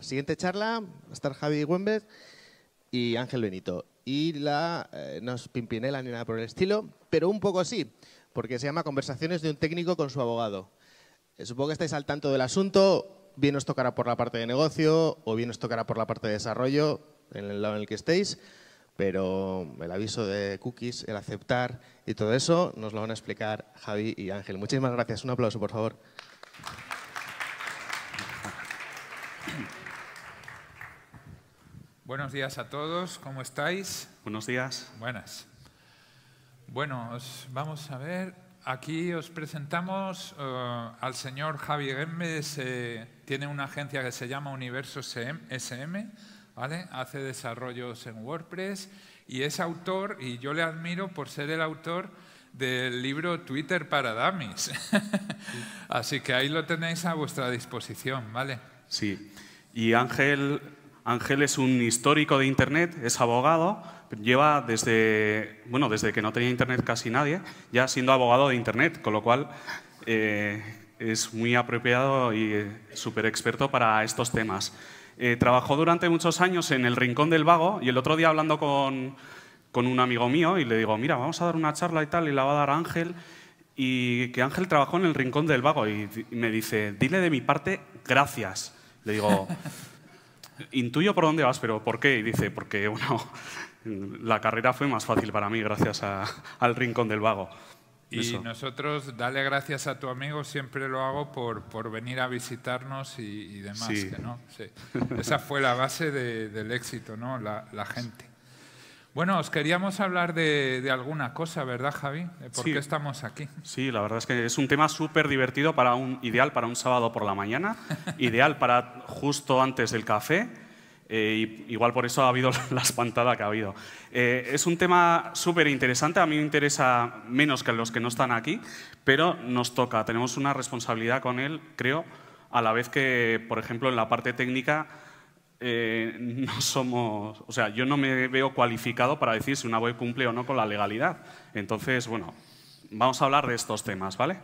siguiente charla va a estar Javi Güembez y Ángel Benito. Y la, eh, no es pimpinela ni nada por el estilo, pero un poco así porque se llama Conversaciones de un técnico con su abogado. Eh, supongo que estáis al tanto del asunto, bien os tocará por la parte de negocio o bien os tocará por la parte de desarrollo, en el lado en el que estéis, pero el aviso de cookies, el aceptar y todo eso nos lo van a explicar Javi y Ángel. Muchísimas gracias. Un aplauso, por favor. Buenos días a todos, ¿cómo estáis? Buenos días. Buenas. Bueno, vamos a ver. Aquí os presentamos eh, al señor Javi Gémez. Eh, tiene una agencia que se llama Universo SM, ¿vale? hace desarrollos en WordPress y es autor, y yo le admiro por ser el autor del libro Twitter para Dummies. Así que ahí lo tenéis a vuestra disposición, ¿vale? Sí. Y Ángel Ángel es un histórico de Internet, es abogado, lleva desde, bueno, desde que no tenía Internet casi nadie, ya siendo abogado de Internet, con lo cual eh, es muy apropiado y eh, súper experto para estos temas. Eh, trabajó durante muchos años en el Rincón del Vago y el otro día hablando con, con un amigo mío y le digo, mira, vamos a dar una charla y tal, y la va a dar Ángel, y que Ángel trabajó en el Rincón del Vago y me dice, dile de mi parte, gracias. Le digo intuyo por dónde vas, pero ¿por qué? Y dice, porque bueno, la carrera fue más fácil para mí gracias al Rincón del Vago. Y nosotros, dale gracias a tu amigo, siempre lo hago por, por venir a visitarnos y, demás. Que, ¿no? Esa fue la base del éxito, ¿no? la, la gente. Bueno, os queríamos hablar de, alguna cosa, ¿verdad, Javi? ¿Por qué estamos aquí? Sí, la verdad es que es un tema súper divertido, para un, ideal para un sábado por la mañana, ideal para justo antes del café. Eh, igual por eso ha habido la espantada que ha habido. Eh, es un tema súper interesante, a mí me interesa menos que a los que no están aquí, pero nos toca, tenemos una responsabilidad con él, creo, a la vez que, por ejemplo, en la parte técnica eh, no somos, o sea, yo no me veo cualificado para decir si una web cumple o no con la legalidad. Entonces, bueno, vamos a hablar de estos temas, ¿vale?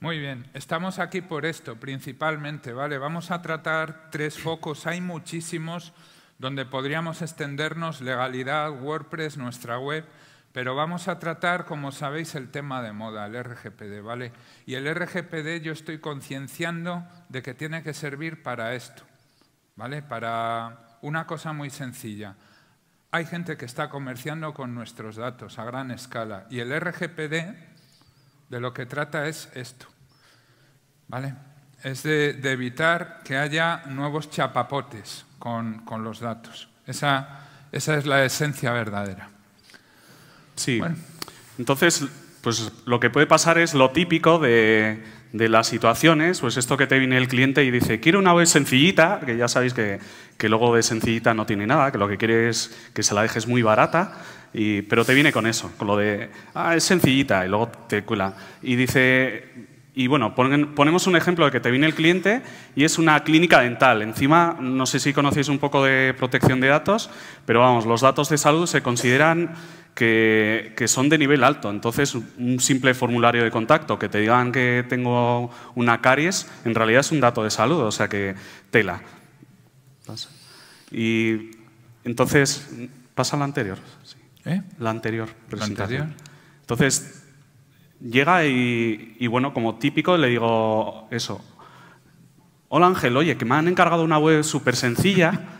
Muy bien, estamos aquí por esto principalmente, ¿vale? Vamos a tratar tres focos, hay muchísimos donde podríamos extendernos, legalidad, WordPress, nuestra web, pero vamos a tratar, como sabéis, el tema de moda, el RGPD, ¿vale? Y el RGPD yo estoy concienciando de que tiene que servir para esto. ¿vale? Para una cosa muy sencilla. Hay gente que está comerciando con nuestros datos a gran escala y el RGPD de lo que trata es esto, ¿vale? Es de, evitar que haya nuevos chapapotes con, los datos. Esa, esa, es la esencia verdadera. Sí. Entonces, pues lo que puede pasar es lo típico de de las situaciones, pues esto que te viene el cliente y dice, quiero una web sencillita, que ya sabéis que, que luego de sencillita no tiene nada, que lo que quiere es que se la dejes muy barata, pero te viene con eso, con lo de, ah, es sencillita, y luego te cuela. Y dice, y bueno, ponemos un ejemplo de que te viene el cliente y es una clínica dental. Encima, no sé si conocéis un poco de protección de datos, pero vamos, los datos de salud se consideran que, son de nivel alto. Entonces, un simple formulario de contacto que te digan que tengo una caries, en realidad es un dato de salud, o sea que tela. Y entonces, pasa la anterior. ¿Eh? La anterior presentación. Entonces, llega y, bueno, como típico le digo eso. Hola Ángel, oye, que me han encargado una web súper sencilla.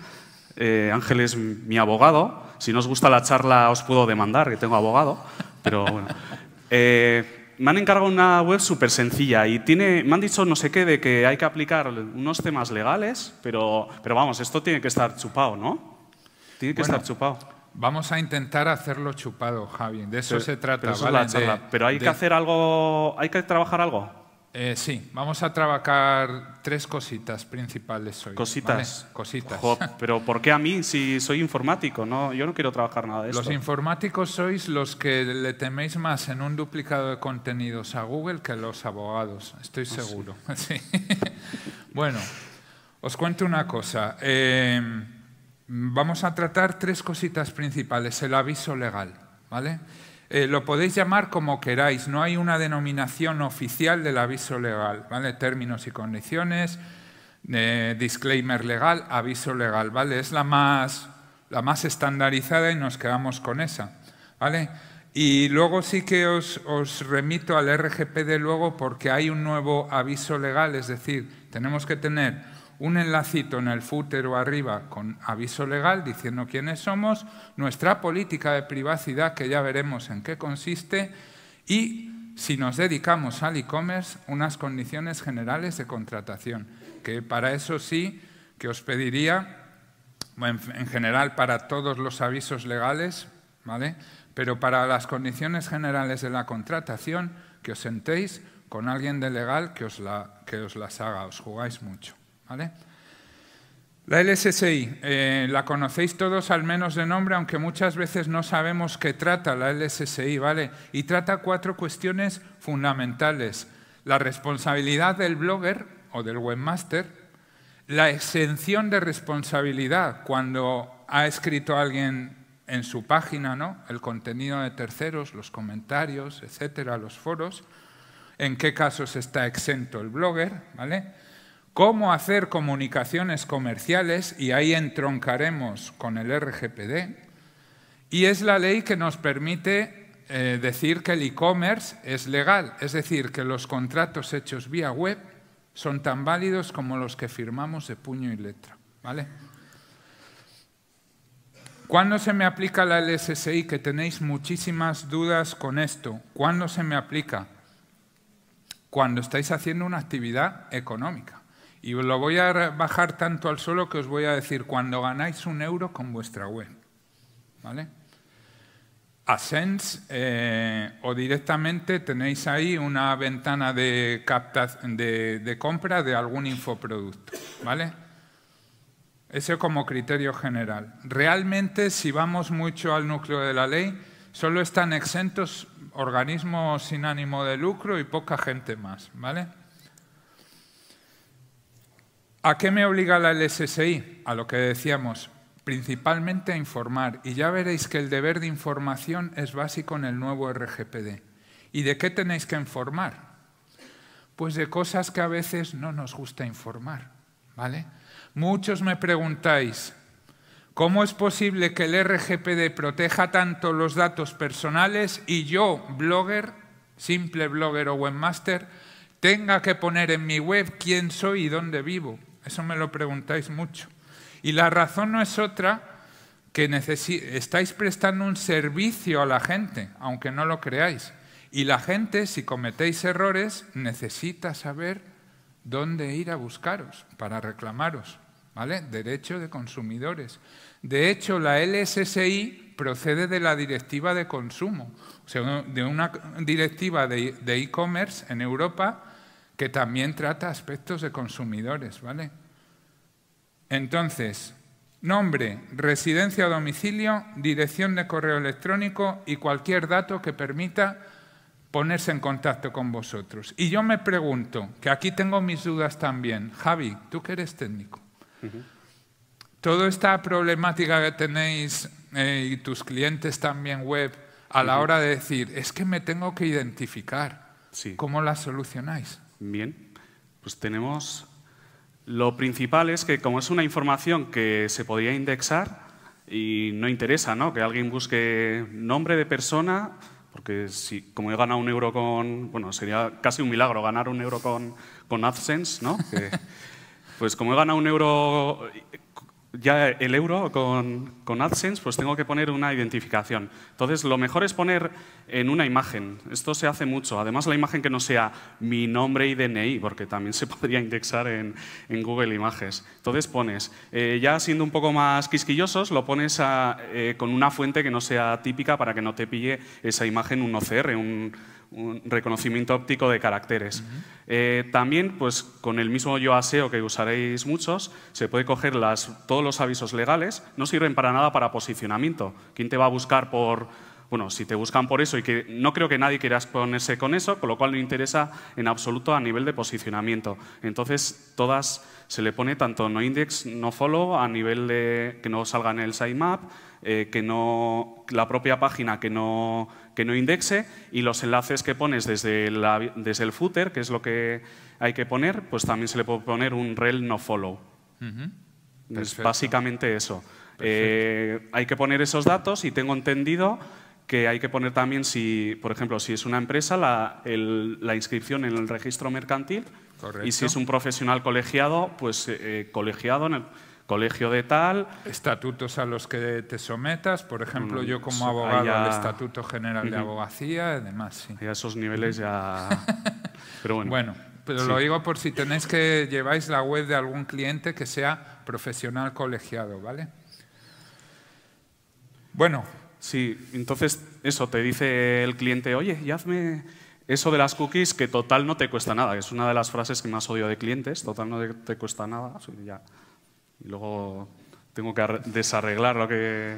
Eh, Ángel es mi abogado si no os gusta la charla, os puedo demandar, que tengo abogado. Pero bueno. Eh, me han encargado una web súper sencilla y tiene, me han dicho no sé qué de que hay que aplicar unos temas legales, pero, pero vamos, esto tiene que estar chupado, ¿no? Tiene que estar chupado. Vamos a intentar hacerlo chupado, Javi. De eso se trata. Pero, pero hay que hacer algo, hay que trabajar algo. Eh, sí, vamos a trabajar tres cositas principales hoy. Cositas. Cositas. pero ¿por qué a mí si soy informático? No, yo no quiero trabajar nada de eso. Los informáticos sois los que le teméis más en un duplicado de contenidos a Google que los abogados, estoy ah, seguro. bueno, os cuento una cosa. Em, vamos a tratar tres cositas principales. El aviso legal, ¿vale? Eh, lo podéis llamar como queráis, no hay una denominación oficial del aviso legal, ¿vale? Términos y condiciones, eh, disclaimer legal, aviso legal, ¿vale? Es la más, la más estandarizada y nos quedamos con esa, ¿vale? Y luego sí que os, os remito al RGPD luego porque hay un nuevo aviso legal, es decir, tenemos que tener un enlacito en el footer o arriba con aviso legal diciendo quiénes somos, nuestra política de privacidad, que ya veremos en qué consiste, y si nos dedicamos al e-commerce, unas condiciones generales de contratación, que para eso sí que os pediría, en, general para todos los avisos legales, ¿vale? pero para las condiciones generales de la contratación, que os sentéis con alguien de legal que os, la, que os las haga, os jugáis mucho. La LSSI, eh, la conocéis todos al menos de nombre, aunque muchas veces no sabemos qué trata la LSSI, ¿vale? Y trata cuatro cuestiones fundamentales. La responsabilidad del blogger o del webmaster, la exención de responsabilidad cuando ha escrito alguien en su página, ¿no? El contenido de terceros, los comentarios, etcétera, los foros, en qué casos está exento el blogger, ¿vale? cómo hacer comunicaciones comerciales, y ahí entroncaremos con el RGPD, y es la ley que nos permite eh, decir que el e-commerce es legal, es decir, que los contratos hechos vía web son tan válidos como los que firmamos de puño y letra. ¿vale? ¿Cuándo se me aplica la LSSI? Que tenéis muchísimas dudas con esto. ¿Cuándo se me aplica? Cuando estáis haciendo una actividad económica. Y lo voy a bajar tanto al suelo que os voy a decir, cuando ganáis un euro con vuestra web, ¿vale? Ascens eh, o directamente tenéis ahí una ventana de, de, compra de algún infoproducto, ¿vale? Ese como criterio general. Realmente, si vamos mucho al núcleo de la ley, solo están exentos organismos sin ánimo de lucro y poca gente más, ¿vale? ¿A qué me obliga la LSSI? A lo que decíamos, principalmente a informar. Y ya veréis que el deber de información es básico en el nuevo RGPD. ¿Y de qué tenéis que informar? Pues de cosas que a veces no nos gusta informar, ¿vale? Muchos me preguntáis, ¿Cómo es posible que el RGPD proteja tanto los datos personales y yo, blogger, simple blogger o webmaster, tenga que poner en mi web quién soy y dónde vivo? Eso me lo preguntáis mucho. Y la razón no es otra que estáis prestando un servicio a la gente, aunque no lo creáis. Y la gente, si cometéis errores, necesita saber dónde ir a buscaros para reclamaros. ¿Vale? Derecho de consumidores. De hecho, la LSSI procede de la directiva de consumo, o sea, de una directiva de e-commerce en Europa que también trata aspectos de consumidores, ¿vale? Entonces, nombre, residencia o domicilio, dirección de correo electrónico y cualquier dato que permita ponerse en contacto con vosotros. Y yo me pregunto, que aquí tengo mis dudas también, Javi, tú que eres técnico, toda esta problemática que tenéis eh, y tus clientes también web a la hora de decir, es que me tengo que identificar, ¿cómo la solucionáis? Bien, pues tenemos... Lo principal es que como es una información que se podía indexar y no interesa ¿no? que alguien busque nombre de persona, porque si, como he ganado un euro con... Bueno, sería casi un milagro ganar un euro con, con AdSense, ¿no? pues como he ganado un euro ya el euro con, AdSense, pues tengo que poner una identificación. Entonces, lo mejor es poner en una imagen. Esto se hace mucho. Además, la imagen que no sea mi nombre y DNI, porque también se podría indexar en, Google Images. Entonces pones, eh, ya siendo un poco más quisquillosos, lo pones eh, con una fuente que no sea típica para que no te pille esa imagen un OCR, un un reconocimiento óptico de caracteres. Eh, también, pues con el mismo yo aseo que usaréis muchos, se puede coger todos los avisos legales, no sirven para nada para posicionamiento. ¿Quién te va a buscar por, bueno, si te buscan por eso y que no creo que nadie quiera ponerse con eso, con lo cual no interesa en absoluto a nivel de posicionamiento. Entonces, todas se le pone tanto no index, no follow, a nivel de que no salga en el sitemap, eh, la propia página que no, que no indexe y los enlaces que pones desde, el footer, que es lo que hay que poner, pues también se le puede poner un rel no follow. Es básicamente eso. Eh, hay que poner esos datos y tengo entendido que hay que poner también, si, por ejemplo, si es una empresa, la, inscripción en el registro mercantil y si es un profesional colegiado, pues eh, colegiado en el colegio de tal... Estatutos a los que te sometas, por ejemplo, mm, yo como abogado al Estatuto General de Abogacía, además, sí. Y a esos niveles ya... Pero bueno. bueno pero lo digo por si tenéis que lleváis la web de algún cliente que sea profesional colegiado, ¿vale? Bueno. Sí, entonces eso, te dice el cliente, oye, ya hazme eso de las cookies que total no te cuesta nada, es una de las frases que más odio de clientes, total no te cuesta nada, ya y luego tengo que desarreglar lo que...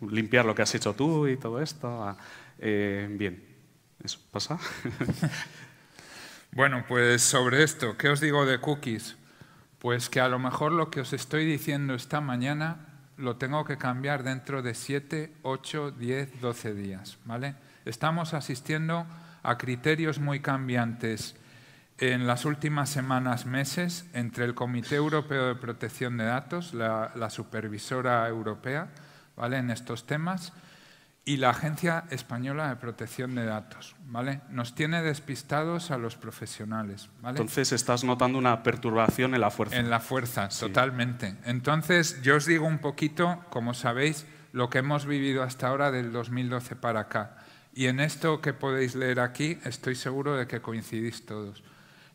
limpiar lo que has hecho tú y todo esto. Ah, eh, bien, ¿eso pasa? bueno, pues sobre esto, ¿qué os digo de cookies? Pues que a lo mejor lo que os estoy diciendo esta mañana lo tengo que cambiar dentro de 7, 8, 10, 12 días, ¿vale? Estamos asistiendo a criterios muy cambiantes en las últimas semanas, meses, entre el Comité Europeo de Protección de Datos, la, supervisora europea ¿vale? en estos temas, y la Agencia Española de Protección de Datos. ¿vale? Nos tiene despistados a los profesionales. ¿vale? Entonces estás notando una perturbación en la fuerza. En la fuerza, totalmente. Entonces yo os digo un poquito, como sabéis, lo que hemos vivido hasta ahora del 2012 para acá. Y en esto que podéis leer aquí, estoy seguro de que coincidís todos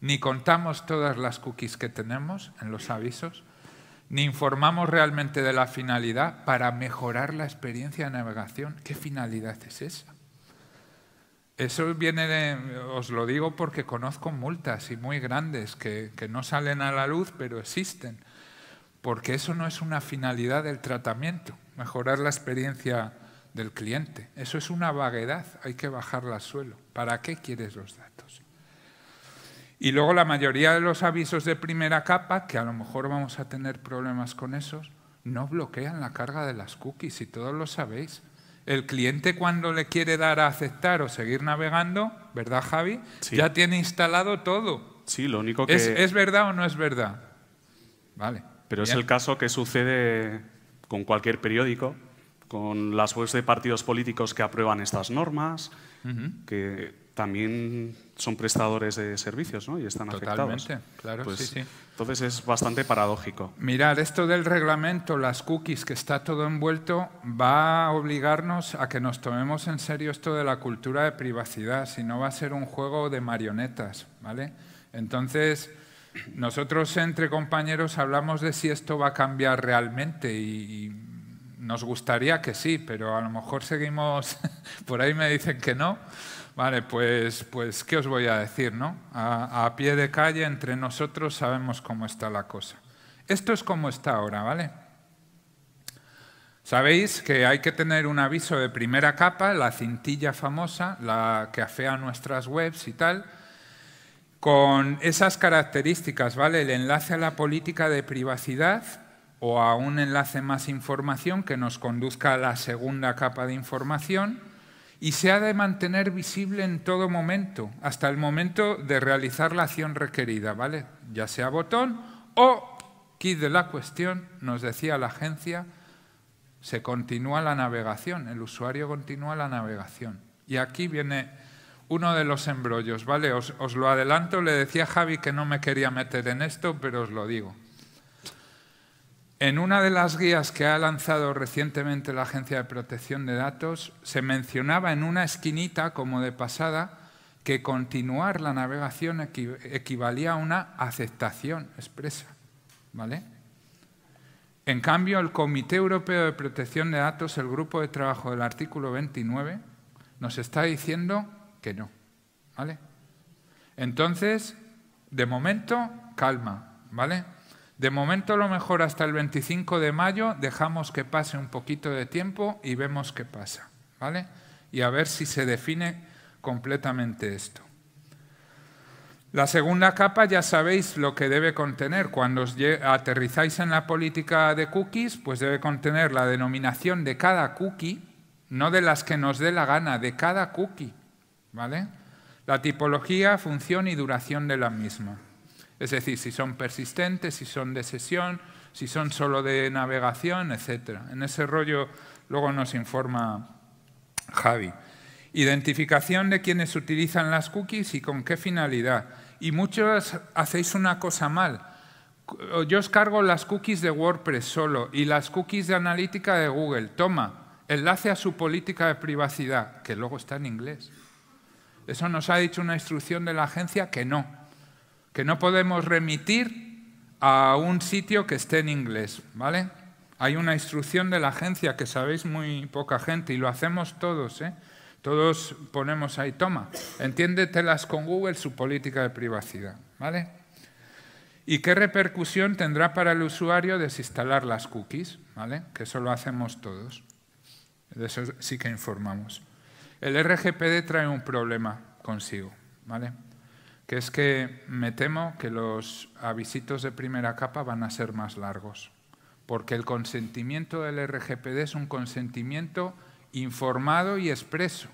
ni contamos todas las cookies que tenemos en los avisos, ni informamos realmente de la finalidad para mejorar la experiencia de navegación. ¿Qué finalidad es esa? Eso viene os lo digo porque conozco multas y muy grandes que, no salen a la luz, pero existen. Porque eso no es una finalidad del tratamiento, mejorar la experiencia del cliente. Eso es una vaguedad, hay que bajarla al suelo. ¿Para qué quieres los dar? Y luego la mayoría de los avisos de primera capa, que a lo mejor vamos a tener problemas con esos, no bloquean la carga de las cookies, y todos lo sabéis. El cliente cuando le quiere dar a aceptar o seguir navegando, ¿verdad Javi? Ya tiene instalado todo. Sí, lo único que... ¿Es, ¿es verdad o no es verdad? Vale. Pero es el caso que sucede con cualquier periódico, con las webs de partidos políticos que aprueban estas normas, que también son prestadores de servicios ¿no? y están Totalmente, afectados. claro, pues, sí, sí. Entonces es bastante paradójico. Mirar, esto del reglamento, las cookies, que está todo envuelto, va a obligarnos a que nos tomemos en serio esto de la cultura de privacidad, si no va a ser un juego de marionetas, ¿vale? Entonces, nosotros entre compañeros hablamos de si esto va a cambiar realmente y nos gustaría que sí, pero a lo mejor seguimos, por ahí me dicen que no, Vale, pues, pues ¿qué os voy a decir? No? A, a, pie de calle, entre nosotros sabemos cómo está la cosa. Esto es como está ahora, ¿vale? Sabéis que hay que tener un aviso de primera capa, la cintilla famosa, la que afea nuestras webs y tal, con esas características, ¿vale? El enlace a la política de privacidad o a un enlace más información que nos conduzca a la segunda capa de información y se ha de mantener visible en todo momento, hasta el momento de realizar la acción requerida, ¿vale? Ya sea botón o kit de la cuestión, nos decía la agencia, se continúa la navegación, el usuario continúa la navegación. Y aquí viene uno de los embrollos, ¿vale? Os, os lo adelanto, le decía Javi que no me quería meter en esto, pero os lo digo. En una de las guías que ha lanzado recientemente la Agencia de Protección de Datos, se mencionaba en una esquinita, como de pasada, que continuar la navegación equivalía a una aceptación expresa. ¿Vale? En cambio, el Comité Europeo de Protección de Datos, el grupo de trabajo del artículo 29, nos está diciendo que no. ¿Vale? Entonces, de momento, calma. ¿Vale? De momento lo mejor hasta el 25 de mayo dejamos que pase un poquito de tiempo y vemos qué pasa, ¿vale? Y a ver si se define completamente esto. La segunda capa ya sabéis lo que debe contener. Cuando os aterrizáis en la política de cookies, pues debe contener la denominación de cada cookie, no de las que nos dé la gana, de cada cookie, ¿vale? La tipología, función y duración de la misma. Es decir, si son persistentes, si son de sesión, si son solo de navegación, etc. En ese rollo luego nos informa Javi. Identificación de quienes utilizan las cookies y con qué finalidad. Y muchos hacéis una cosa mal. Yo os cargo las cookies de WordPress solo y las cookies de analítica de Google. Toma, enlace a su política de privacidad, que luego está en inglés. Eso nos ha dicho una instrucción de la agencia que no que no podemos remitir a un sitio que esté en inglés, ¿vale? Hay una instrucción de la agencia que sabéis muy poca gente y lo hacemos todos, ¿eh? Todos ponemos ahí, toma, entiéndetelas con Google su política de privacidad, ¿vale? ¿Y qué repercusión tendrá para el usuario desinstalar las cookies? ¿Vale? Que eso lo hacemos todos. De eso sí que informamos. El RGPD trae un problema consigo, ¿vale? que es que me temo que los avisitos de primera capa van a ser más largos, porque el consentimiento del RGPD es un consentimiento informado y expreso.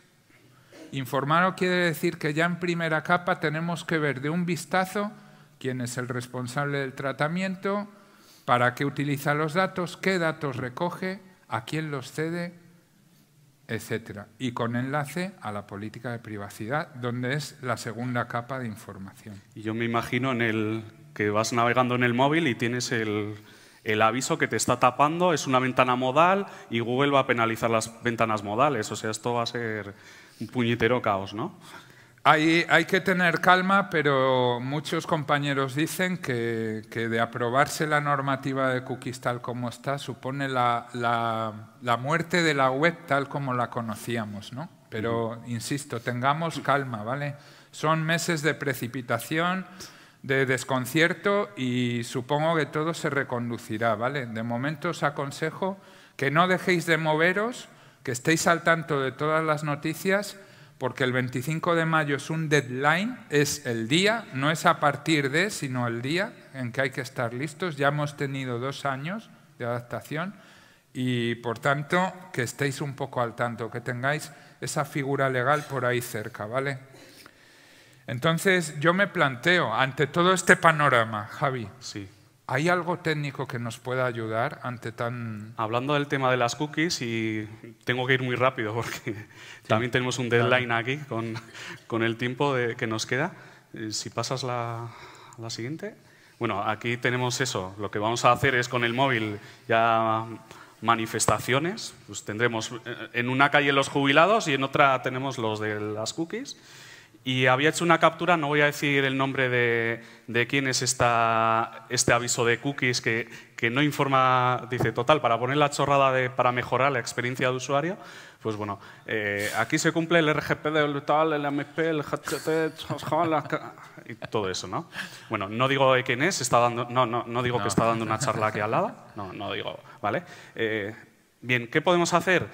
Informado quiere decir que ya en primera capa tenemos que ver de un vistazo quién es el responsable del tratamiento, para qué utiliza los datos, qué datos recoge, a quién los cede, etc. Y con enlace a la política de privacidad, donde es la segunda capa de información. yo me imagino en el que vas navegando en el móvil y tienes el, el aviso que te está tapando, es una ventana modal y Google va a penalizar las ventanas modales. O sea, esto va a ser un puñetero caos, ¿no? Hay, que tener calma, pero muchos compañeros dicen que, de aprobarse la normativa de cookies tal como está supone la, la muerte de la web tal como la conocíamos, ¿no? Pero, insisto, tengamos calma, ¿vale? Son meses de precipitación, de desconcierto y supongo que todo se reconducirá, ¿vale? De momento os aconsejo que no dejéis de moveros, que estéis al tanto de todas las noticias porque el 25 de mayo es un deadline, es el día, no es a partir de, sino el día en que hay que estar listos. Ya hemos tenido dos años de adaptación y, por tanto, que estéis un poco al tanto, que tengáis esa figura legal por ahí cerca, ¿vale? Entonces, yo me planteo, ante todo este panorama, Javi, sí. ¿Hay algo técnico que nos pueda ayudar ante tan...? Hablando del tema de las cookies, y tengo que ir muy rápido porque también tenemos un deadline aquí con, el tiempo que nos queda. Eh, si pasas la, la, siguiente. Bueno, aquí tenemos eso. Lo que vamos a hacer es con el móvil ya manifestaciones. Pues tendremos eh, en una calle los jubilados y en otra tenemos los de las cookies y había hecho una captura, no voy a decir el nombre de, quién es esta, este aviso de cookies que, no informa, dice, total, para poner la chorrada de, para mejorar la experiencia de usuario, pues bueno, eh, aquí se cumple el RGP el tal, el MP, el y todo eso, ¿no? Bueno, no digo de quién es, está dando, no, no, digo que está dando una charla aquí al lado, no, no digo, ¿vale? Eh, bien, ¿qué podemos hacer?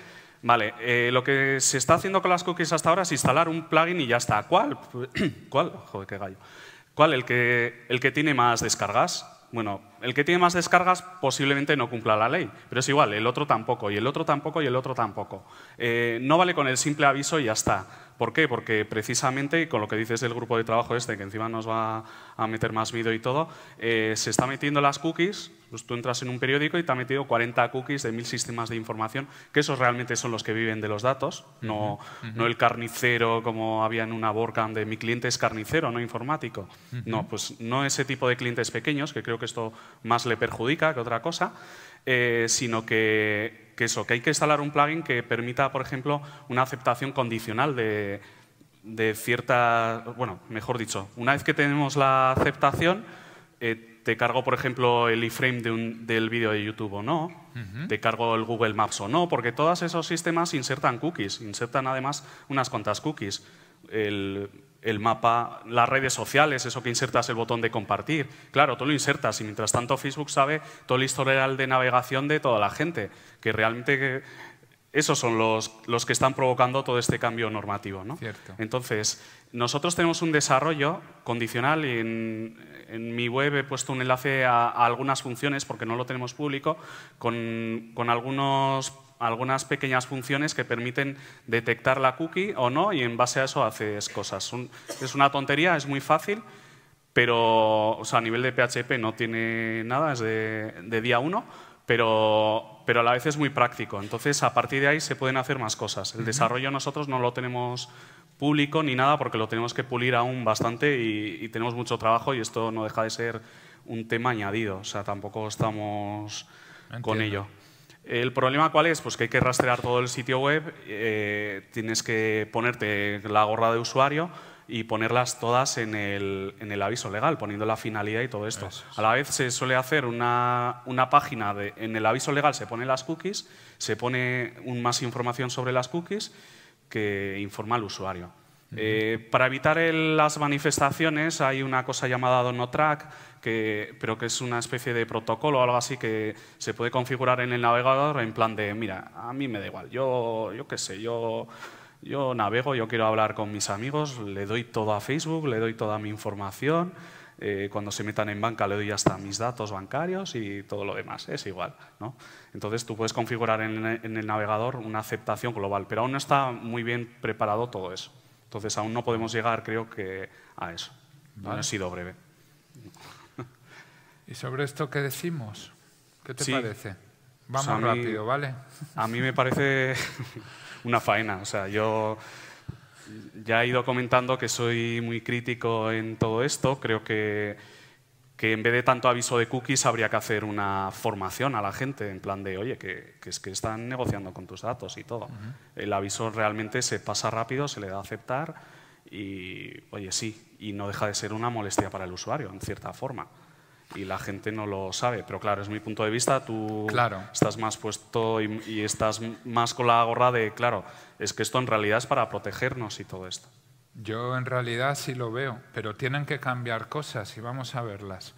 Vale, eh, lo que se está haciendo con las cookies hasta ahora es instalar un plugin y ya está. ¿Cuál? ¿Cuál? Joder, qué gallo. ¿Cuál? El que, tiene más descargas. Bueno, el que tiene más descargas posiblemente no cumpla la ley, pero es igual, el otro tampoco, y el otro tampoco, y el otro tampoco. Eh, no vale con el simple aviso y ya está. ¿Por qué? Porque precisamente, con lo que dices del grupo de trabajo este, que encima nos va a meter más vídeo y todo, eh, se está metiendo las cookies, pues tú entras en un periódico y te ha metido 40 cookies de mil sistemas de información, que esos realmente son los que viven de los datos, no, el carnicero como había en una borca de mi cliente es carnicero, no informático. No, pues no ese tipo de clientes pequeños, que creo que esto más le perjudica que otra cosa. Eh, sino que, eso, que hay que instalar un plugin que permita, por ejemplo, una aceptación condicional de, de cierta, bueno, mejor dicho, una vez que tenemos la aceptación, eh, te cargo, por ejemplo, el iframe del vídeo de YouTube o no, te cargo el Google Maps o no, porque todos esos sistemas insertan cookies, insertan además unas cuantas cookies el mapa, las redes sociales, eso que insertas el botón de compartir. Claro, tú lo insertas y mientras tanto Facebook sabe todo el historial de navegación de toda la gente, que realmente esos son los, los que están provocando todo este cambio normativo. ¿no? Entonces, nosotros tenemos un desarrollo condicional y en, en mi web he puesto un enlace a, algunas funciones, porque no lo tenemos público, con, con algunos algunas pequeñas funciones que permiten detectar la cookie o no y en base a eso haces cosas. es una tontería, es muy fácil, pero o sea, a nivel de PHP no tiene nada, es de, día uno, pero, a la vez es muy práctico. Entonces, a partir de ahí se pueden hacer más cosas. El desarrollo nosotros no lo tenemos público ni nada porque lo tenemos que pulir aún bastante y, tenemos mucho trabajo y esto no deja de ser un tema añadido. O sea, tampoco estamos con ello. El problema cuál es? Pues que hay que rastrear todo el sitio web, eh, tienes que ponerte la gorra de usuario y ponerlas todas en el, aviso legal, poniendo la finalidad y todo esto. A la vez se suele hacer una, página, de, en el aviso legal se pone las cookies, se pone más información sobre las cookies que informa al usuario. Eh, para evitar las manifestaciones hay una cosa llamada Dono Track, que, pero que es una especie de protocolo o algo así que se puede configurar en el navegador en plan de, mira, a mí me da igual, yo, yo qué sé, yo, navego, yo quiero hablar con mis amigos, le doy todo a Facebook, le doy toda mi información, eh, cuando se metan en banca le doy hasta mis datos bancarios y todo lo demás, es igual. ¿no? Entonces tú puedes configurar en el navegador una aceptación global, pero aún no está muy bien preparado todo eso. Entonces aún no podemos llegar, creo que, a eso. Ha sido breve. ¿Y sobre esto qué decimos? ¿Qué te parece? Vamos rápido, ¿vale? A mí me parece una faena. O sea, yo ya he ido comentando que soy muy crítico en todo esto. Creo que que en vez de tanto aviso de cookies habría que hacer una formación a la gente en plan de, oye, que, es que están negociando con tus datos y todo. El aviso realmente se pasa rápido, se le da a aceptar y, oye, sí, y no deja de ser una molestia para el usuario, en cierta forma. Y la gente no lo sabe, pero claro, es mi punto de vista, tú estás más puesto y estás más con la gorra de, claro, es que esto en realidad es para protegernos y todo esto. Yo en realidad sí lo veo, pero tienen que cambiar cosas y vamos a verlas.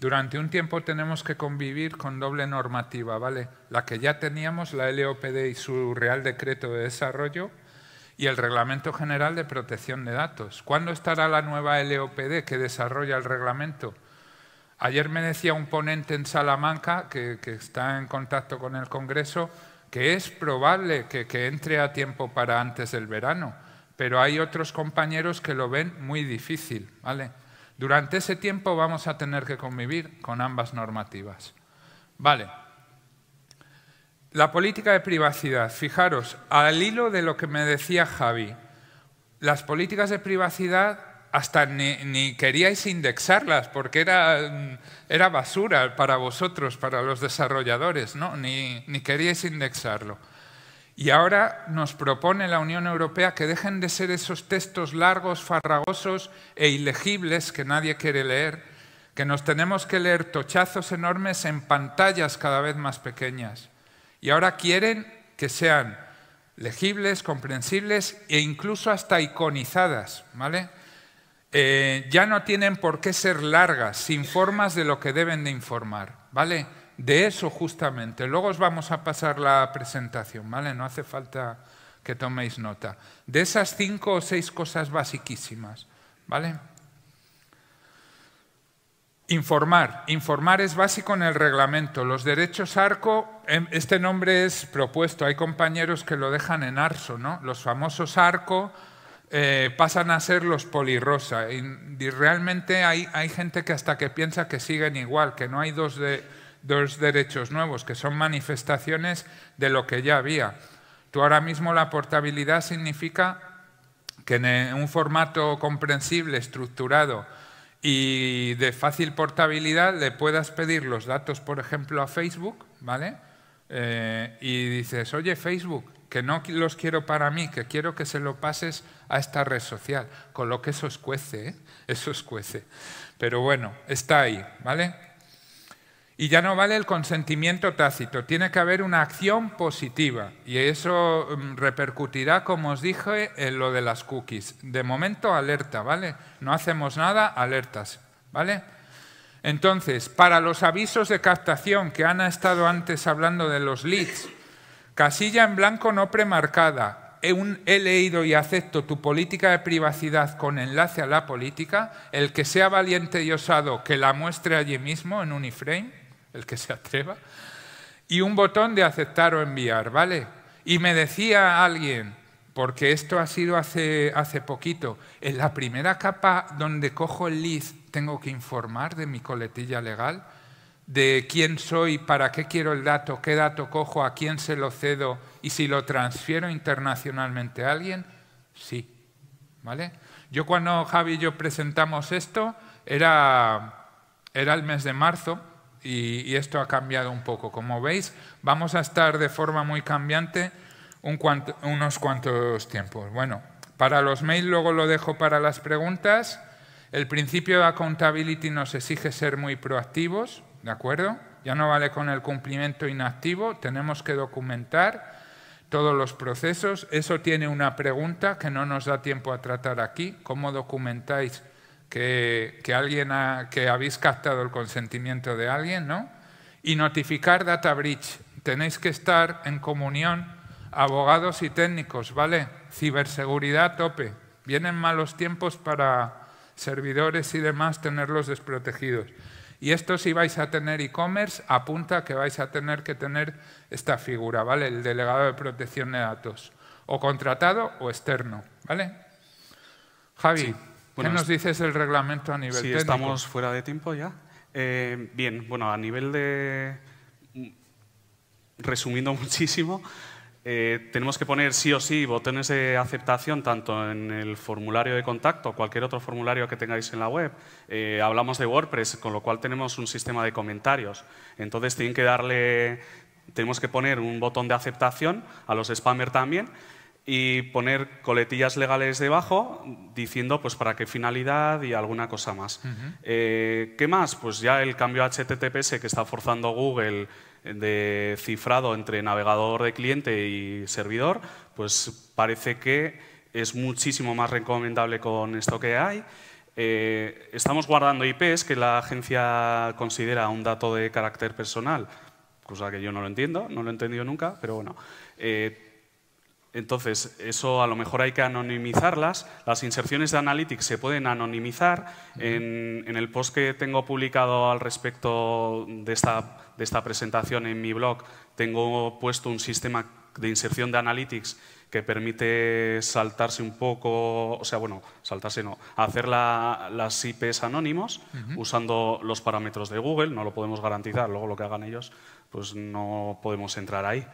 Durante un tiempo tenemos que convivir con doble normativa, ¿vale? La que ya teníamos, la LOPD y su Real Decreto de Desarrollo, y el Reglamento General de Protección de Datos. ¿Cuándo estará la nueva LOPD que desarrolla el reglamento? Ayer me decía un ponente en Salamanca, que, está en contacto con el Congreso, que es probable que entre a tiempo para antes del verano pero hay otros compañeros que lo ven muy difícil. ¿vale? Durante ese tiempo vamos a tener que convivir con ambas normativas. Vale. La política de privacidad. Fijaros, al hilo de lo que me decía Javi, las políticas de privacidad hasta ni, queríais indexarlas porque era, basura para vosotros, para los desarrolladores, ¿no? ni, ni queríais indexarlo. Y ahora nos propone la Unión Europea que dejen de ser esos textos largos, farragosos e ilegibles que nadie quiere leer, que nos tenemos que leer tochazos enormes en pantallas cada vez más pequeñas. Y ahora quieren que sean legibles, comprensibles e incluso hasta iconizadas, eh, ya no tienen por qué ser largas, sin formas de lo que deben de informar, ¿vale? de eso justamente. Luego os vamos a pasar la presentación, ¿vale? No hace falta que toméis nota. De esas cinco o seis cosas basiquísimas, ¿vale? Informar. Informar es básico en el reglamento. Los derechos ARCO, em, este nombre es propuesto. Hay compañeros que lo dejan en ARSO, ¿no? Los famosos ARCO eh, pasan a ser los polirrosa. Y, realmente hay, hay gente que hasta que piensa que siguen igual, que no hay dos de dos derechos nuevos, que son manifestaciones de lo que ya había. Tú ahora mismo la portabilidad significa que en un formato comprensible, estructurado y de fácil portabilidad le puedas pedir los datos, por ejemplo, a Facebook, ¿vale? Eh, y dices, oye, Facebook, que no los quiero para mí, que quiero que se lo pases a esta red social. Con lo que eso escuece, ¿eh? eso escuece. Pero bueno, está ahí, ¿vale? Y ya no vale el consentimiento tácito, tiene que haber una acción positiva y eso mm, repercutirá, como os dije, en lo de las cookies. De momento, alerta, ¿vale? No hacemos nada, alertas, ¿vale? Entonces, para los avisos de captación, que han estado antes hablando de los leads, casilla en blanco no premarcada, eh, he leído y acepto tu política de privacidad con enlace a la política, el que sea valiente y osado que la muestre allí mismo en un iframe, el que se atreva, y un botón de aceptar o enviar, ¿vale? Y me decía alguien, porque esto ha sido hace, hace poquito, en la primera capa donde cojo el list tengo que informar de mi coletilla legal, de quién soy, para qué quiero el dato, qué dato cojo, a quién se lo cedo y si lo transfiero internacionalmente a alguien, sí. ¿Vale? Yo cuando Javi y yo presentamos esto, era, era el mes de marzo, y, esto ha cambiado un poco. Como veis, vamos a estar de forma muy cambiante unos cuantos tiempos. Bueno, para los mails luego lo dejo para las preguntas. El principio de accountability nos exige ser muy proactivos, ¿de acuerdo? Ya no vale con el cumplimiento inactivo, tenemos que documentar todos los procesos. Eso tiene una pregunta que no nos da tiempo a tratar aquí, cómo documentáis que, alguien que habéis captado el consentimiento de alguien, ¿no? Y notificar data breach. Tenéis que estar en comunión abogados y técnicos, ¿vale? Ciberseguridad tope. Vienen malos tiempos para servidores y demás tenerlos desprotegidos. Y esto si vais a tener e-commerce, apunta que vais a tener que tener esta figura, ¿vale? El delegado de protección de datos. O contratado o externo, ¿vale? Javi. ¿Qué nos dices el reglamento a nivel sí, estamos fuera de tiempo ya. Eh, bien, bueno, a nivel de... Mm, resumiendo muchísimo, eh, tenemos que poner sí o sí botones de aceptación tanto en el formulario de contacto, cualquier otro formulario que tengáis en la web. Eh, hablamos de WordPress, con lo cual tenemos un sistema de comentarios. Entonces tienen que darle, tenemos que poner un botón de aceptación a los spammers también y poner coletillas legales debajo diciendo pues para qué finalidad y alguna cosa más. Eh, ¿Qué más? Pues ya el cambio HTTPS que está forzando Google de cifrado entre navegador de cliente y servidor, pues parece que es muchísimo más recomendable con esto que hay. Eh, estamos guardando IPs que la agencia considera un dato de carácter personal, cosa que yo no lo entiendo, no lo he entendido nunca, pero bueno. Eh, entonces, eso a lo mejor hay que anonimizarlas. Las inserciones de Analytics se pueden anonimizar. En, el post que tengo publicado al respecto de esta, presentación en mi blog, tengo puesto un sistema de inserción de Analytics que permite saltarse un poco, o sea, bueno, saltarse no, hacer las IPs anónimos usando los parámetros de Google, no lo podemos garantizar, luego lo que hagan ellos, pues no podemos entrar ahí.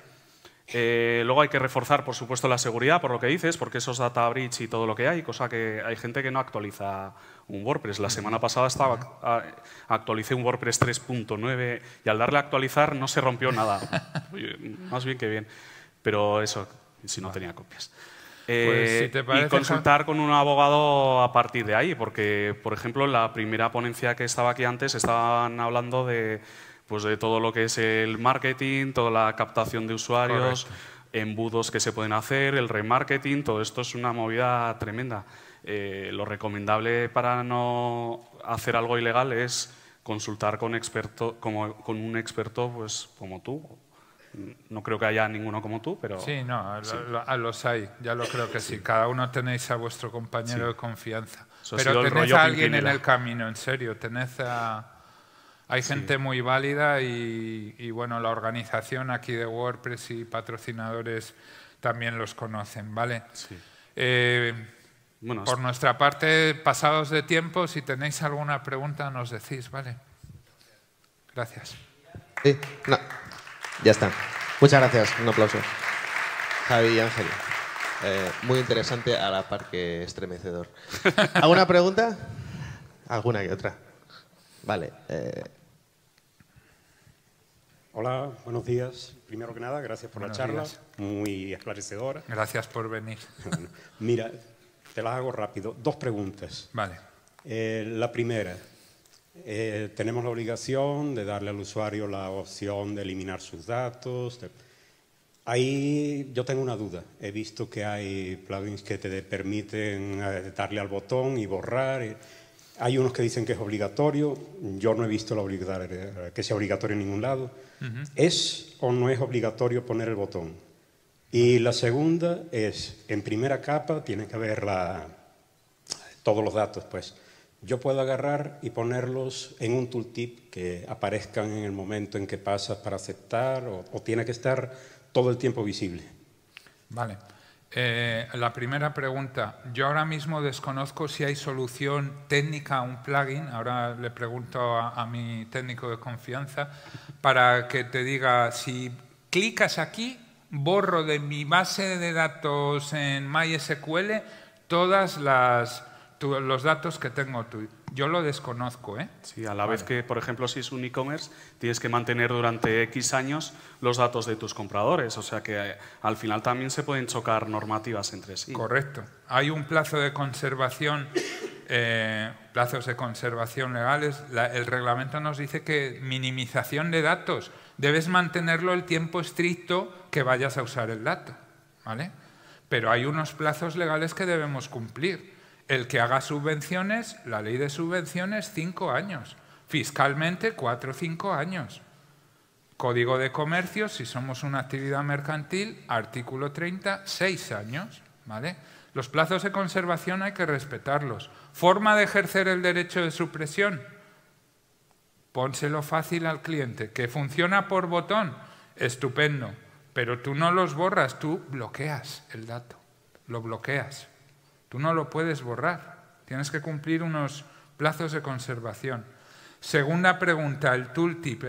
Eh, luego hay que reforzar, por supuesto, la seguridad, por lo que dices, porque esos data breach y todo lo que hay, cosa que hay gente que no actualiza un WordPress. La semana pasada estaba, actualicé un WordPress 3.9 y al darle a actualizar no se rompió nada. Más bien que bien. Pero eso, si no tenía copias. Pues, eh, y consultar con un abogado a partir de ahí, porque, por ejemplo, en la primera ponencia que estaba aquí antes estaban hablando de de todo lo que es el marketing, toda la captación de usuarios, embudos que se pueden hacer, el remarketing, todo esto es una movida tremenda. Eh, lo recomendable para no hacer algo ilegal es consultar con, experto, como, con un experto pues, como tú. No creo que haya ninguno como tú, pero... Sí, no, a los hay, ya lo creo que sí. Cada uno tenéis a vuestro compañero de confianza. pero tenéis a alguien en el camino, en serio, tenés a hay gente muy válida y, bueno, la organización aquí de WordPress y patrocinadores también los conocen, ¿vale? Eh, por nuestra parte, pasados de tiempo, si tenéis alguna pregunta nos decís, ¿vale? Gracias. Ya está. Muchas gracias. Un aplauso. Javi y Ángel. Eh, muy interesante a la par que estremecedor. ¿Alguna pregunta? Alguna y otra. Vale. Eh, Hola, buenos días. Primero que nada, gracias por la charla, muy esclarecedora. Gracias por venir. mira, te las hago rápido. Dos preguntas. Vale. Eh, la primera, eh, tenemos la obligación de darle al usuario la opción de eliminar sus datos. Ahí yo tengo una duda. He visto que hay plugins que te permiten eh, darle al botón y borrar. Y hay unos que dicen que es obligatorio, yo no he visto la que sea obligatorio en ningún lado. ¿Es o no es obligatorio poner el botón? Y la segunda es, en primera capa tiene que haber la, todos los datos, pues. Yo puedo agarrar y ponerlos en un tooltip que aparezcan en el momento en que pasas para aceptar o, o tiene que estar todo el tiempo visible. Vale. Eh, la primera pregunta. Yo ahora mismo desconozco si hay solución técnica a un plugin, ahora le pregunto a, mi técnico de confianza, para que te diga si clicas aquí, borro de mi base de datos en MySQL todos los datos que tengo tuyo. Yo lo desconozco, ¿eh? Sí, a la vez que, por ejemplo, si es un e-commerce, tienes que mantener durante X años los datos de tus compradores. O sea que eh, al final también se pueden chocar normativas entre sí. Correcto. Hay un plazo de conservación, eh, plazos de conservación legales. el reglamento nos dice que minimización de datos. Debes mantenerlo el tiempo estricto que vayas a usar el dato, ¿vale? Pero hay unos plazos legales que debemos cumplir. El que haga subvenciones, la ley de subvenciones, cinco años. Fiscalmente, cuatro o cinco años. Código de comercio, si somos una actividad mercantil, artículo 30, seis años. ¿vale? Los plazos de conservación hay que respetarlos. Forma de ejercer el derecho de supresión. Pónselo fácil al cliente. Que funciona por botón, estupendo. Pero tú no los borras, tú bloqueas el dato. Lo bloqueas. Tú no lo puedes borrar. Tienes que cumplir unos plazos de conservación. Segunda pregunta, el tooltip.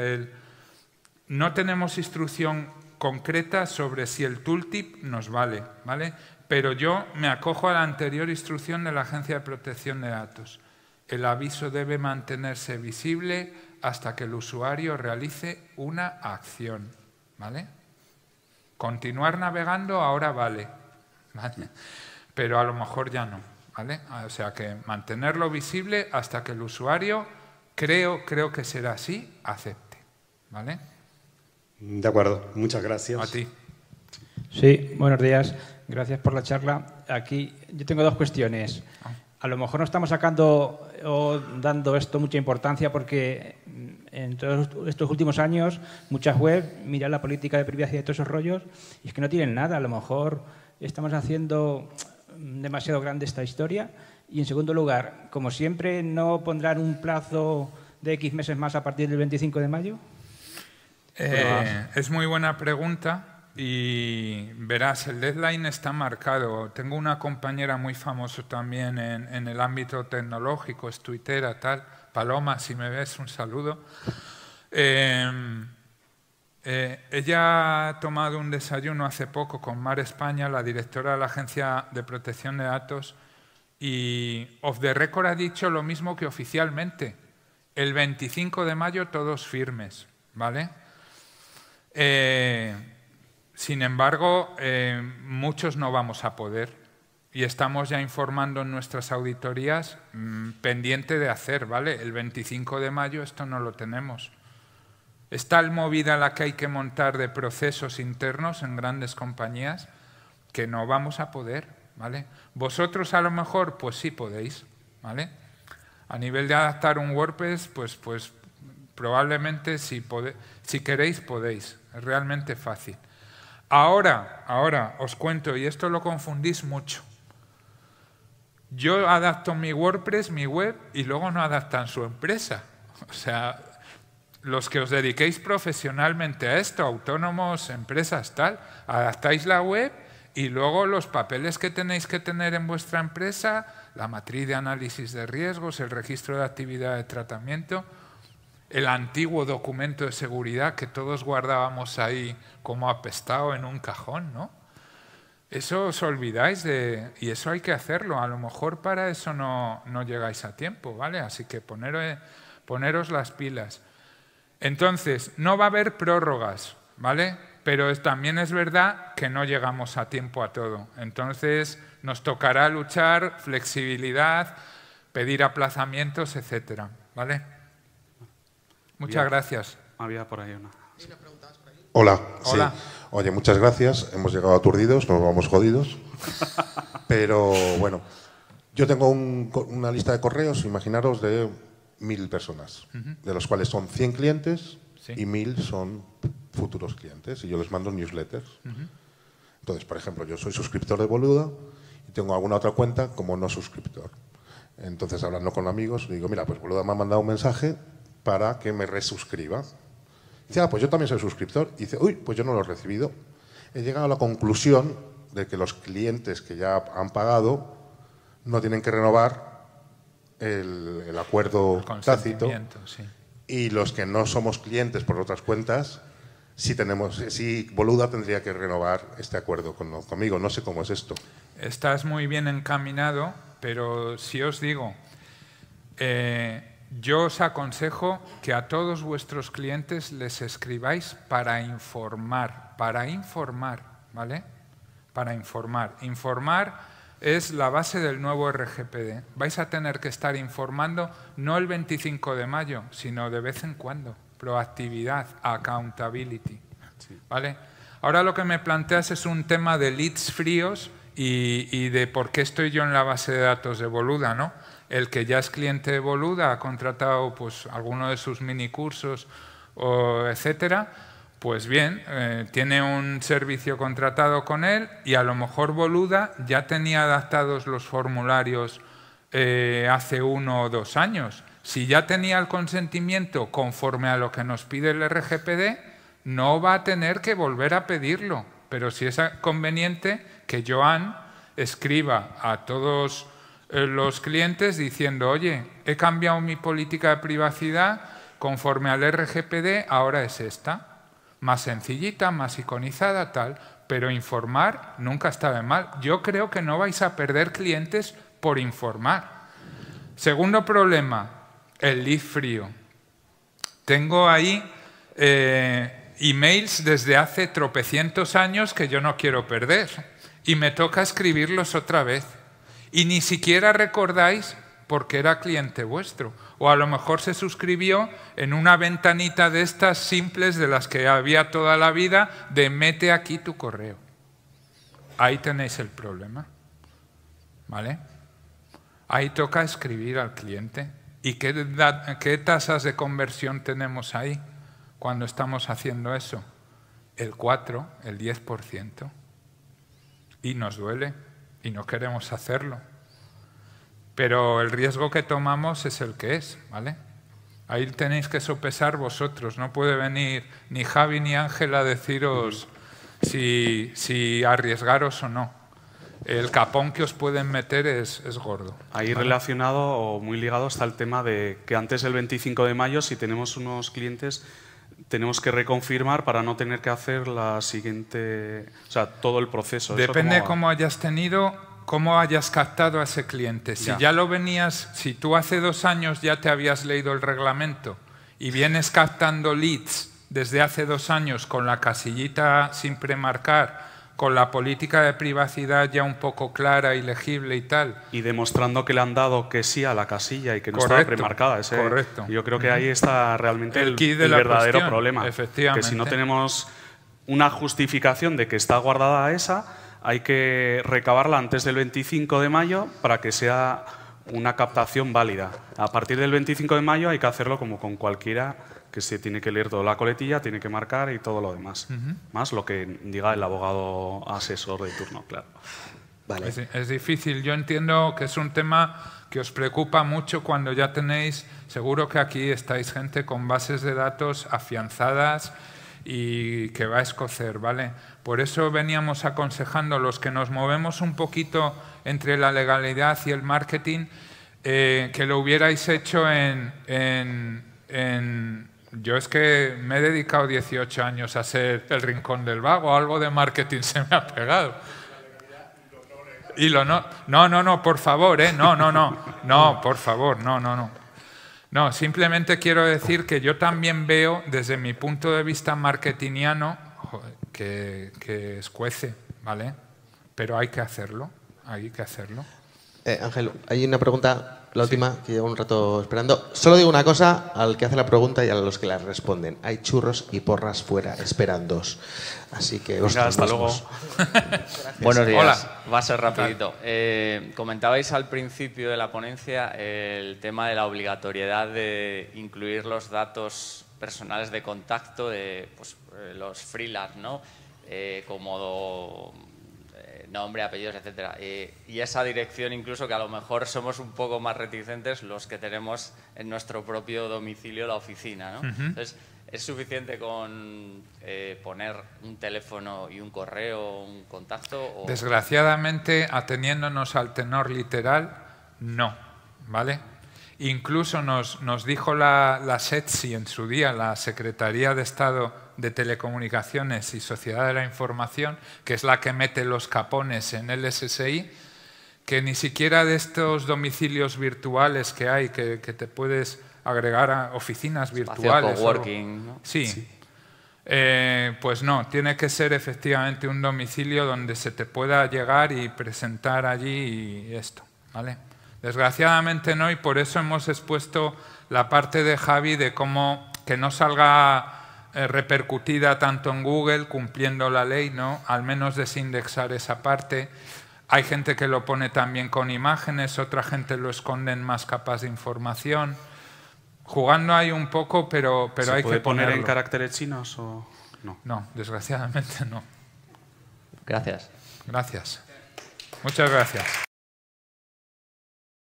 no tenemos instrucción concreta sobre si el tooltip nos vale, ¿vale? Pero yo me acojo a la anterior instrucción de la Agencia de Protección de Datos. El aviso debe mantenerse visible hasta que el usuario realice una acción, ¿vale? Continuar navegando ahora ¿vale? pero a lo mejor ya no. ¿vale? Ah, o sea que mantenerlo visible hasta que el usuario, creo, creo que será así, acepte. ¿vale? De acuerdo, muchas gracias. A ti. Sí, buenos días. Gracias por la charla. Aquí yo tengo dos cuestiones. Ah. A lo mejor no estamos sacando o dando esto mucha importancia porque en todos estos últimos años muchas webs miran la política de privacidad y todos esos rollos y es que no tienen nada. A lo mejor estamos haciendo demasiado grande esta historia. Y en segundo lugar, como siempre, ¿no pondrán un plazo de X meses más a partir del 25 de mayo? Eh, pues es muy buena pregunta y verás, el deadline está marcado. Tengo una compañera muy famosa también en, el ámbito tecnológico, es tuitera, tal. Paloma, si me ves, un saludo. Eh, eh, ella ha tomado un desayuno hace poco con Mar España, la directora de la Agencia de Protección de Datos, y off the record ha dicho lo mismo que oficialmente. El 25 de mayo todos firmes, ¿vale? Eh, sin embargo, eh, muchos no vamos a poder y estamos ya informando en nuestras auditorías mm, pendiente de hacer, ¿vale? El 25 de mayo esto no lo tenemos. Es tal movida la que hay que montar de procesos internos en grandes compañías que no vamos a poder, ¿vale? Vosotros a lo mejor, pues sí podéis, ¿vale? A nivel de adaptar un WordPress, pues, pues probablemente si, si queréis podéis, es realmente fácil. Ahora, ahora os cuento, y esto lo confundís mucho. Yo adapto mi WordPress, mi web, y luego no adaptan su empresa. O sea, los que os dediquéis profesionalmente a esto, autónomos, empresas, tal, adaptáis la web y luego los papeles que tenéis que tener en vuestra empresa, la matriz de análisis de riesgos, el registro de actividad de tratamiento, el antiguo documento de seguridad que todos guardábamos ahí como apestado en un cajón, ¿no? Eso os olvidáis de... y eso hay que hacerlo. A lo mejor para eso no, llegáis a tiempo, ¿vale? Así que poner eh, poneros las pilas. Entonces, no va a haber prórrogas, ¿vale? Pero también es verdad que no llegamos a tiempo a todo. Entonces, nos tocará luchar, flexibilidad, pedir aplazamientos, etcétera, ¿vale? Muchas gracias. Había por ahí una. Hola. Oye, muchas gracias. Hemos llegado aturdidos, nos vamos jodidos. Pero bueno, yo tengo una lista de correos, imaginaros, de mil personas, de los cuales son 100 clientes y mil son futuros clientes. Y yo les mando newsletters. Entonces, por ejemplo, yo soy suscriptor de Boluda y tengo alguna otra cuenta como no suscriptor. Entonces, hablando con amigos, digo, mira, pues Boluda me ha mandado un mensaje para que me resuscriba. dice, ah, pues yo también soy suscriptor. Y dice, uy, pues yo no lo he recibido. He llegado a la conclusión de que los clientes que ya han pagado no tienen que renovar el, acuerdo tácito. Y los que no somos clientes por otras cuentas, si tenemos, sí Boluda tendría que renovar este acuerdo conmigo. No sé cómo es esto. Estás muy bien encaminado, pero si os digo, eh, yo os aconsejo que a todos vuestros clientes les escribáis para informar, para informar, ¿vale? Para informar. Informar es la base del nuevo RGPD. Vais a tener que estar informando no el 25 de mayo, sino de vez en cuando. Proactividad, accountability. ¿Vale? Ahora lo que me planteas es un tema de leads fríos y, de por qué estoy yo en la base de datos de Boluda, ¿no? El que ya es cliente de Boluda, ha contratado pues, alguno de sus mini cursos etcétera, pues bien, eh, tiene un servicio contratado con él y a lo mejor Boluda ya tenía adaptados los formularios eh, hace uno o dos años. Si ya tenía el consentimiento conforme a lo que nos pide el RGPD, no va a tener que volver a pedirlo. Pero si es conveniente que Joan escriba a todos eh, los clientes diciendo, oye, he cambiado mi política de privacidad conforme al RGPD, ahora es esta más sencillita, más iconizada, tal, pero informar nunca está de mal. Yo creo que no vais a perder clientes por informar. Segundo problema, el lead frío. Tengo ahí eh, emails desde hace tropecientos años que yo no quiero perder y me toca escribirlos otra vez. Y ni siquiera recordáis porque era cliente vuestro. O a lo mejor se suscribió en una ventanita de estas simples de las que había toda la vida, de mete aquí tu correo. Ahí tenéis el problema. ¿Vale? Ahí toca escribir al cliente. ¿Y qué, qué tasas de conversión tenemos ahí cuando estamos haciendo eso? El 4, el 10%. Y nos duele y no queremos hacerlo. Pero el riesgo que tomamos es el que es, ¿vale? Ahí tenéis que sopesar vosotros. No puede venir ni Javi ni Ángel a deciros si, si arriesgaros o no. El capón que os pueden meter es, es gordo. Ahí relacionado o muy ligado está el tema de que antes del 25 de mayo, si tenemos unos clientes, tenemos que reconfirmar para no tener que hacer la siguiente, o sea, todo el proceso. Depende cómo hayas tenido cómo hayas captado a ese cliente. Si ya. lo venías, si tú hace dos años ya te habías leído el reglamento y vienes captando leads desde hace dos años con la casillita sin premarcar, con la política de privacidad ya un poco clara y legible y tal. Y demostrando que le han dado que sí a la casilla y que no estaba premarcada. Ese, correcto. Yo creo que ahí está realmente el, verdadero problema. Efectivamente. Que si no tenemos una justificación de que está guardada esa, hay que recabarla antes del 25 de mayo para que sea una captación válida. A partir del 25 de mayo hay que hacerlo como con cualquiera que se tiene que leer toda la coletilla, tiene que marcar y todo lo demás. Más lo que diga el abogado asesor de turno, claro. es, difícil. Yo entiendo que es un tema que os preocupa mucho cuando ya tenéis, seguro que aquí estáis gente con bases de datos afianzadas y que va a escocer, ¿vale? Por eso veníamos aconsejando los que nos movemos un poquito entre la legalidad y el marketing, eh, que lo hubierais hecho en, en, Yo es que me he dedicado 18 años a ser el rincón del vago, algo de marketing se me ha pegado. Y lo no, no, no, no, por favor, ¿eh? No, no, no, no, por favor, no, no, no. No, simplemente quiero decir que yo también veo desde mi punto de vista marketingiano que, que escuece, ¿vale? Pero hay que hacerlo, hay que hacerlo. Eh, Ángel, hay una pregunta la última, que llevo un rato esperando. Solo digo una cosa al que hace la pregunta y a los que la responden. Hay churros y porras fuera, esperando, Así que... os hasta luego. Buenos días. Hola. Va a ser rapidito. Eh, comentabais al principio de la ponencia el tema de la obligatoriedad de incluir los datos personales de contacto de pues, eh, los freelance, ¿no? Eh, como nombre, apellidos, etcétera. Eh, y, esa dirección incluso que a lo mejor somos un poco más reticentes los que tenemos en nuestro propio domicilio la oficina. ¿no? Entonces, es suficiente con eh, poner un teléfono y un correo, un contacto. Desgraciadamente, ateniéndonos al tenor literal, no, ¿vale? Incluso nos, nos dijo la, la SETSI en su día, la Secretaría de Estado de Telecomunicaciones y Sociedad de la Información, que es la que mete los capones en el SSI, que ni siquiera de estos domicilios virtuales que hay, que, te puedes agregar a oficinas virtuales. Coworking, ¿no? Sí. Eh, pues no, tiene que ser efectivamente un domicilio donde se te pueda llegar y presentar allí esto. ¿vale? Desgraciadamente no, y por eso hemos expuesto la parte de Javi de cómo que no salga eh, repercutida tanto en Google, cumpliendo la ley, ¿no? al menos desindexar esa parte. Hay gente que lo pone también con imágenes, otra gente lo esconde en más capas de información. Jugando hay un poco, pero, pero hay que poner en caracteres chinos o no? No, desgraciadamente no. Gracias. Gracias. Muchas gracias.